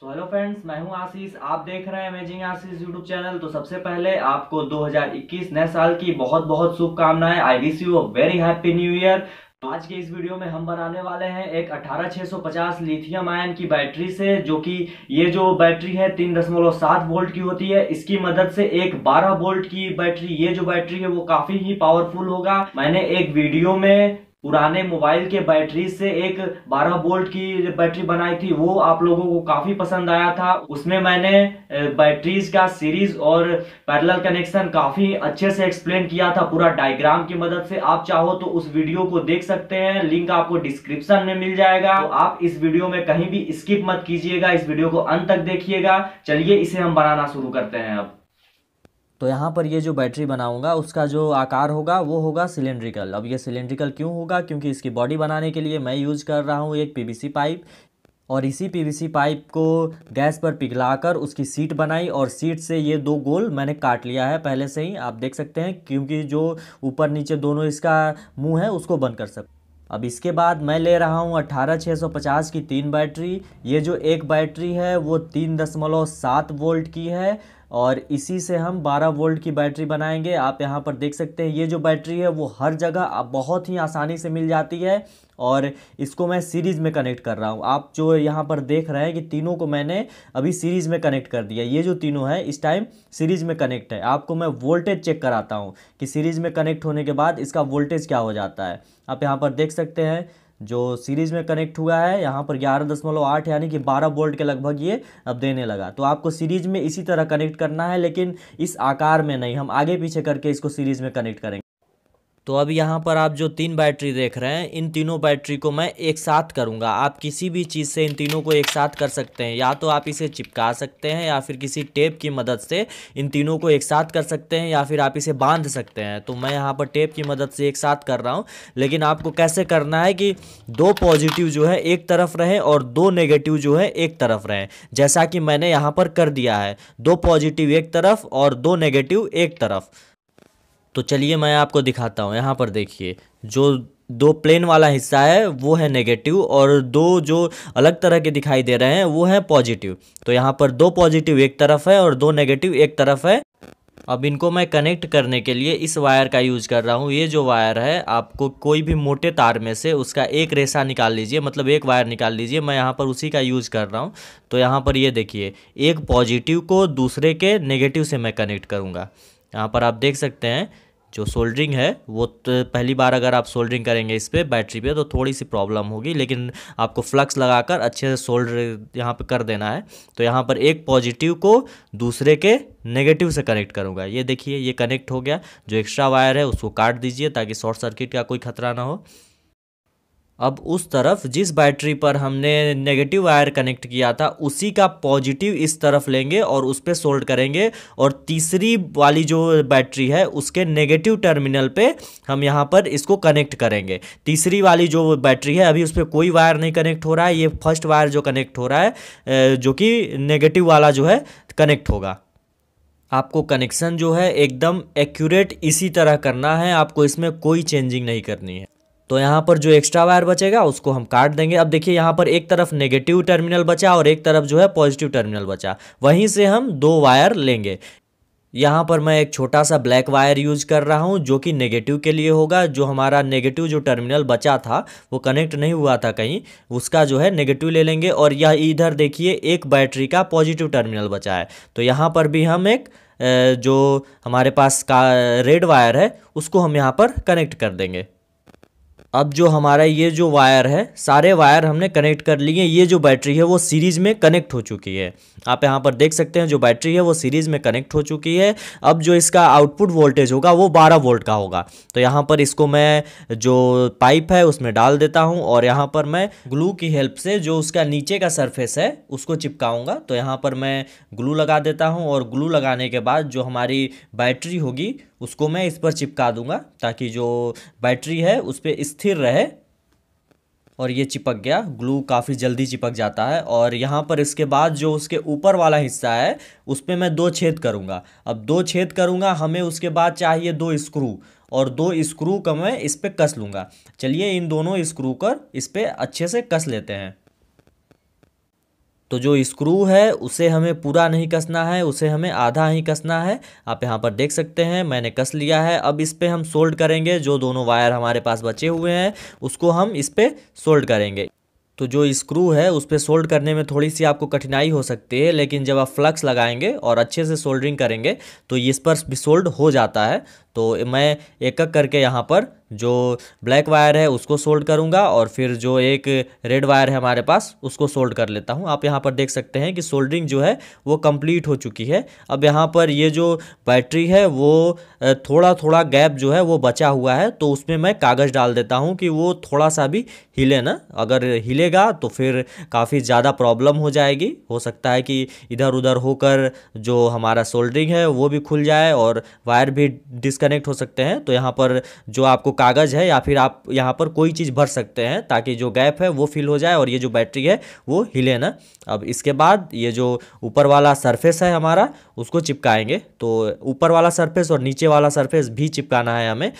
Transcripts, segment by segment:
so hello friends मैं हूं आशीष आप देख रहे हैं अमेजिंग आशीष यूट्यूब चैनल तो सबसे पहले आपको 2021 नए साल की बहुत बहुत शुभकामनाएं I wish you very happy new year तो आज के इस वीडियो में हम बनाने वाले हैं एक 18650 लिथियम आयन की बैटरी से जो कि ये जो बैटरी है 3.7 वोल्ट की होती है इसकी मदद से एक 12 वोल्ट की बैटरी ये जो बैटरी है वो काफी ही पावरफुल होगा मैंने एक वीडियो में पुराने मोबाइल के बैटरी से एक 12 वोल्ट की बैटरी बनाई थी वो आप लोगों को काफी पसंद आया था उसमें मैंने बैटरीज का सीरीज और पैरेलल कनेक्शन काफी अच्छे से एक्सप्लेन किया था पूरा डायग्राम की मदद से आप चाहो तो उस वीडियो को देख सकते हैं लिंक आपको डिस्क्रिप्शन में मिल जाएगा तो आप इस वीडियो में कहीं भी स्किप मत कीजिएगा इस वीडियो को अंत तक देखिएगा चलिए इसे हम बनाना शुरू करते हैं अब तो यहाँ पर ये जो बैटरी बनाऊंगा उसका जो आकार होगा वो होगा सिलेंड्रिकल अब ये सिलेंड्रिकल क्यों होगा क्योंकि इसकी बॉडी बनाने के लिए मैं यूज़ कर रहा हूँ एक पीवीसी पाइप और इसी पीवीसी पाइप को गैस पर पिघलाकर उसकी सीट बनाई और सीट से ये दो गोल मैंने काट लिया है पहले से ही आप देख सकते हैं क्योंकि जो ऊपर नीचे दोनों इसका मुंह है उसको बंद कर सकते अब इसके बाद मैं ले रहा हूँ अट्ठारह छः सौ पचास की तीन बैटरी ये जो एक बैटरी है वो तीन दशमलव सात वोल्ट की है और इसी से हम 12 वोल्ट की बैटरी बनाएंगे आप यहाँ पर देख सकते हैं ये जो बैटरी है वो हर जगह आप बहुत ही आसानी से मिल जाती है और इसको मैं सीरीज़ में कनेक्ट कर रहा हूँ आप जो यहाँ पर देख रहे हैं कि तीनों को मैंने अभी सीरीज़ में कनेक्ट कर दिया ये जो तीनों है इस टाइम सीरीज़ में कनेक्ट है आपको मैं वोल्टेज चेक कराता हूँ कि सीरीज़ में कनेक्ट होने के बाद इसका वोल्टेज क्या हो जाता है आप यहाँ पर देख सकते हैं जो सीरीज़ में कनेक्ट हुआ है यहाँ पर ग्यारह दशमलव आठ यानी कि बारह बोल्ट के लगभग ये अब देने लगा तो आपको सीरीज़ में इसी तरह कनेक्ट करना है लेकिन इस आकार में नहीं हम आगे पीछे करके इसको सीरीज़ में कनेक्ट करेंगे तो अब यहाँ पर आप जो तीन बैटरी देख रहे हैं इन तीनों बैटरी को मैं एक साथ करूँगा आप किसी भी चीज़ से इन तीनों को एक साथ कर सकते हैं या तो आप इसे चिपका सकते हैं या फिर किसी टेप की मदद से इन तीनों को एक साथ कर सकते हैं या फिर आप इसे बांध सकते हैं तो मैं यहाँ पर टेप की मदद से एक साथ कर रहा हूँ लेकिन आपको कैसे करना है कि दो पॉजिटिव जो है एक तरफ रहे और दो नेगेटिव जो है एक तरफ रहें जैसा कि मैंने यहाँ पर कर दिया है दो पॉजिटिव एक तरफ और दो नेगेटिव एक तरफ तो चलिए मैं आपको दिखाता हूँ यहाँ पर देखिए जो दो प्लेन वाला हिस्सा है वो है नेगेटिव और दो जो अलग तरह के दिखाई दे रहे हैं वो है पॉजिटिव तो यहाँ पर दो पॉजिटिव एक तरफ है और दो नेगेटिव एक तरफ है अब इनको मैं कनेक्ट करने के लिए इस वायर का यूज कर रहा हूँ ये जो वायर है आपको कोई भी मोटे तार में से उसका एक रेसा निकाल लीजिए मतलब एक वायर निकाल लीजिए मैं यहाँ पर उसी का यूज कर रहा हूँ तो यहाँ पर ये देखिए एक पॉजिटिव को दूसरे के नेगेटिव से मैं कनेक्ट करूँगा यहाँ पर आप देख सकते हैं जो सोल्डरिंग है वो तो पहली बार अगर आप सोल्डरिंग करेंगे इस पर बैटरी पे तो थोड़ी सी प्रॉब्लम होगी लेकिन आपको फ्लक्स लगाकर अच्छे से सोल्डर यहाँ पे कर देना है तो यहाँ पर एक पॉजिटिव को दूसरे के नेगेटिव से कनेक्ट करूँगा ये देखिए ये कनेक्ट हो गया जो एक्स्ट्रा वायर है उसको काट दीजिए ताकि शॉर्ट सर्किट का कोई खतरा ना हो अब उस तरफ जिस बैटरी पर हमने नेगेटिव वायर कनेक्ट किया था उसी का पॉजिटिव इस तरफ लेंगे और उस पर सोल्ड करेंगे और तीसरी वाली जो बैटरी है उसके नेगेटिव टर्मिनल पे हम यहाँ पर इसको कनेक्ट करेंगे तीसरी वाली जो बैटरी है अभी उस पर कोई वायर नहीं कनेक्ट हो रहा है ये फर्स्ट वायर जो कनेक्ट हो रहा है जो कि नेगेटिव वाला जो है कनेक्ट होगा आपको कनेक्शन जो है एकदम एक्यूरेट इसी तरह करना है आपको इसमें कोई चेंजिंग नहीं करनी है तो यहाँ पर जो एक्स्ट्रा वायर बचेगा उसको हम काट देंगे अब देखिए यहाँ पर एक तरफ नेगेटिव टर्मिनल बचा और एक तरफ जो है पॉजिटिव टर्मिनल बचा वहीं से हम दो वायर लेंगे यहाँ पर मैं एक छोटा सा ब्लैक वायर यूज कर रहा हूँ जो कि नेगेटिव के लिए होगा जो हमारा नेगेटिव जो टर्मिनल बचा था वो कनेक्ट नहीं हुआ था कहीं उसका जो है नेगेटिव ले लेंगे और यह इधर देखिए एक बैटरी का पॉजिटिव टर्मिनल बचा है तो यहाँ पर भी हम एक जो हमारे पास का रेड वायर है उसको हम यहाँ पर कनेक्ट कर देंगे अब जो हमारा ये जो वायर है सारे वायर हमने कनेक्ट कर लिए ये जो बैटरी है वो सीरीज़ में कनेक्ट हो चुकी है आप यहाँ पर देख सकते हैं जो बैटरी है वो सीरीज़ में कनेक्ट हो चुकी है अब जो इसका आउटपुट वोल्टेज होगा वो 12 वोल्ट का होगा तो यहाँ पर इसको मैं जो पाइप है उसमें डाल देता हूँ और यहाँ पर मैं ग्लू की हेल्प से जो उसका नीचे का सरफेस है उसको चिपकाऊँगा तो यहाँ पर मैं ग्लू लगा देता हूँ और ग्लू लगाने के बाद जो हमारी बैटरी होगी उसको मैं इस पर चिपका दूंगा ताकि जो बैटरी है उस पर स्थिर रहे और ये चिपक गया ग्लू काफ़ी जल्दी चिपक जाता है और यहाँ पर इसके बाद जो उसके ऊपर वाला हिस्सा है उस पर मैं दो छेद करूँगा अब दो छेद करूँगा हमें उसके बाद चाहिए दो स्क्रू और दो स्क्रू का मैं इस पर कस लूँगा चलिए इन दोनों स्क्रू कर इस पर अच्छे से कस लेते हैं तो जो स्क्रू है उसे हमें पूरा नहीं कसना है उसे हमें आधा ही कसना है आप यहाँ पर देख सकते हैं मैंने कस लिया है अब इस पर हम सोल्ड करेंगे जो दोनों वायर हमारे पास बचे हुए हैं उसको हम इस पर सोल्ड करेंगे तो जो स्क्रू है उस पर सोल्ड करने में थोड़ी सी आपको कठिनाई हो सकती है लेकिन जब आप फ्लक्स लगाएंगे और अच्छे से सोल्डरिंग करेंगे तो इस पर भी सोल्ड हो जाता है तो मैं एक एक करके यहाँ पर जो ब्लैक वायर है उसको सोल्ड करूँगा और फिर जो एक रेड वायर है हमारे पास उसको सोल्ड कर लेता हूँ आप यहाँ पर देख सकते हैं कि सोल्डरिंग जो है वो कंप्लीट हो चुकी है अब यहाँ पर ये जो बैटरी है वो थोड़ा थोड़ा गैप जो है वो बचा हुआ है तो उसमें मैं कागज़ डाल देता हूँ कि वो थोड़ा सा भी हिले ना अगर हिलेगा तो फिर काफ़ी ज़्यादा प्रॉब्लम हो जाएगी हो सकता है कि इधर उधर होकर जो हमारा सोल्डरिंग है वो भी खुल जाए और वायर भी डिस डिस्कनेक्ट हो सकते हैं तो यहाँ पर जो आपको कागज़ है या फिर आप यहाँ पर कोई चीज़ भर सकते हैं ताकि जो गैप है वो फिल हो जाए और ये जो बैटरी है वो हिले ना अब इसके बाद ये जो ऊपर वाला सरफेस है हमारा उसको चिपकाएंगे तो ऊपर वाला सरफेस और नीचे वाला सरफेस भी चिपकाना है हमें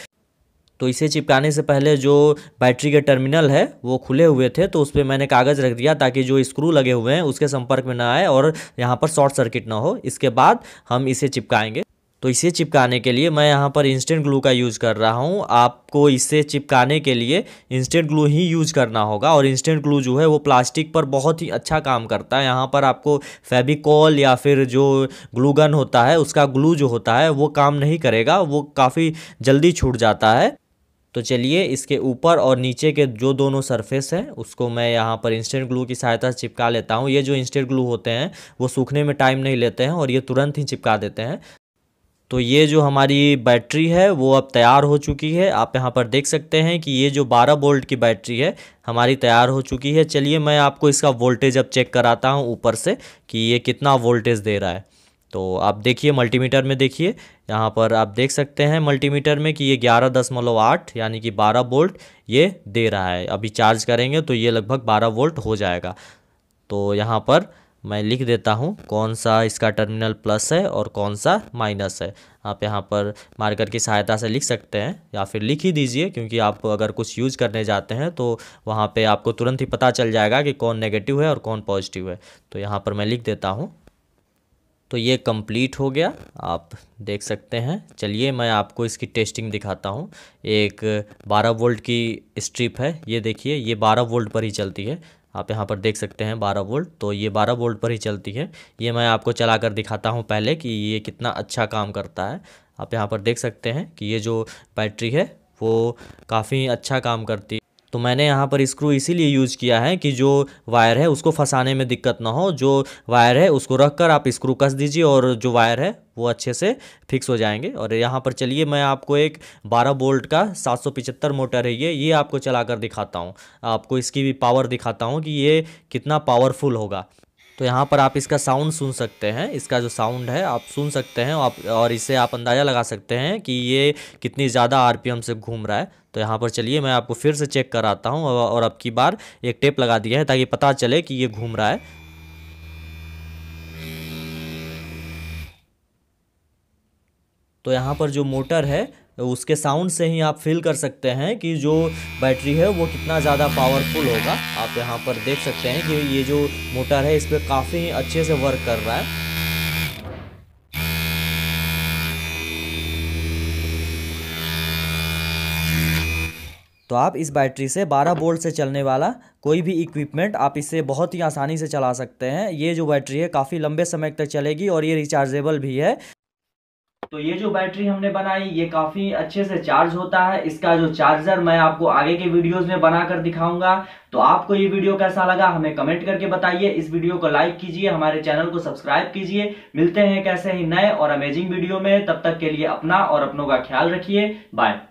तो इसे चिपकाने से पहले जो बैटरी के टर्मिनल है वो खुले हुए थे तो उस पर मैंने कागज़ रख दिया ताकि जो स्क्रू लगे हुए हैं उसके संपर्क में ना आए और यहाँ पर शॉर्ट सर्किट ना हो इसके बाद हम इसे चिपकाएंगे तो इसे चिपकाने के लिए मैं यहाँ पर इंस्टेंट ग्लू का यूज़ कर रहा हूँ आपको इसे चिपकाने के लिए इंस्टेंट ग्लू ही यूज़ करना होगा और इंस्टेंट ग्लू जो है वो प्लास्टिक पर बहुत ही अच्छा काम करता है यहाँ पर आपको फेबिकॉल या फिर जो ग्लू गन होता है उसका ग्लू जो होता है वो काम नहीं करेगा वो काफ़ी जल्दी छूट जाता है तो चलिए इसके ऊपर और नीचे के जो दोनों सरफेस हैं उसको मैं यहाँ पर इंस्टेंट ग्लू की सहायता से चिपका लेता हूँ ये जो इंस्टेंट ग्लू होते हैं वो सूखने में टाइम नहीं लेते हैं और ये तुरंत ही चिपका देते हैं तो ये जो हमारी बैटरी है वो अब तैयार हो चुकी है आप यहाँ पर देख सकते हैं कि ये जो 12 वोल्ट की बैटरी है हमारी तैयार हो चुकी है चलिए मैं आपको इसका वोल्टेज अब चेक कराता हूँ ऊपर से कि ये कितना वोल्टेज दे रहा है तो आप देखिए मल्टीमीटर में देखिए यहाँ पर आप देख सकते हैं मल्टीमीटर में कि ये ग्यारह दशमलव आठ यानी कि बारह वोल्ट ये दे रहा है अभी चार्ज करेंगे तो ये लगभग बारह वोल्ट हो जाएगा तो यहाँ पर मैं लिख देता हूँ कौन सा इसका टर्मिनल प्लस है और कौन सा माइनस है आप यहाँ पर मार्कर की सहायता से लिख सकते हैं या फिर लिख ही दीजिए क्योंकि आप अगर कुछ यूज करने जाते हैं तो वहाँ पे आपको तुरंत ही पता चल जाएगा कि कौन नेगेटिव है और कौन पॉजिटिव है तो यहाँ पर मैं लिख देता हूँ तो ये कंप्लीट हो गया आप देख सकते हैं चलिए मैं आपको इसकी टेस्टिंग दिखाता हूँ एक 12 वोल्ट की स्ट्रिप है ये देखिए ये 12 वोल्ट पर ही चलती है आप यहाँ पर देख सकते हैं 12 वोल्ट तो ये 12 वोल्ट पर ही चलती है ये मैं आपको चला कर दिखाता हूँ पहले कि ये कितना अच्छा काम करता है आप यहाँ पर देख सकते हैं कि ये जो बैटरी है वो काफ़ी अच्छा काम करती है तो मैंने यहाँ पर स्क्रू इसीलिए यूज़ किया है कि जो वायर है उसको फंसाने में दिक्कत ना हो जो वायर है उसको रख कर आप स्क्रू कस दीजिए और जो वायर है वो अच्छे से फिक्स हो जाएंगे और यहाँ पर चलिए मैं आपको एक 12 बोल्ट का 775 मोटर है ये ये आपको चला कर दिखाता हूँ आपको इसकी भी पावर दिखाता हूँ कि ये कितना पावरफुल होगा तो यहाँ पर आप इसका साउंड सुन सकते हैं इसका जो साउंड है आप सुन सकते हैं आप और इससे आप अंदाज़ा लगा सकते हैं कि ये कितनी ज़्यादा आरपीएम से घूम रहा है तो यहाँ पर चलिए मैं आपको फिर से चेक कराता हूँ और अब की बार एक टेप लगा दिया है ताकि पता चले कि ये घूम रहा है तो यहाँ पर जो मोटर है उसके साउंड से ही आप फील कर सकते हैं कि जो बैटरी है वो कितना ज़्यादा पावरफुल होगा आप यहाँ पर देख सकते हैं कि ये जो मोटर है इस पर काफ़ी अच्छे से वर्क कर रहा है तो आप इस बैटरी से 12 वोल्ट से चलने वाला कोई भी इक्विपमेंट आप इससे बहुत ही आसानी से चला सकते हैं ये जो बैटरी है काफ़ी लंबे समय तक चलेगी और ये रिचार्जेबल भी है तो ये जो बैटरी हमने बनाई ये काफ़ी अच्छे से चार्ज होता है इसका जो चार्जर मैं आपको आगे के वीडियोस में बनाकर दिखाऊंगा तो आपको ये वीडियो कैसा लगा हमें कमेंट करके बताइए इस वीडियो को लाइक कीजिए हमारे चैनल को सब्सक्राइब कीजिए मिलते हैं कैसे ही नए और अमेजिंग वीडियो में तब तक के लिए अपना और अपनों का ख्याल रखिए बाय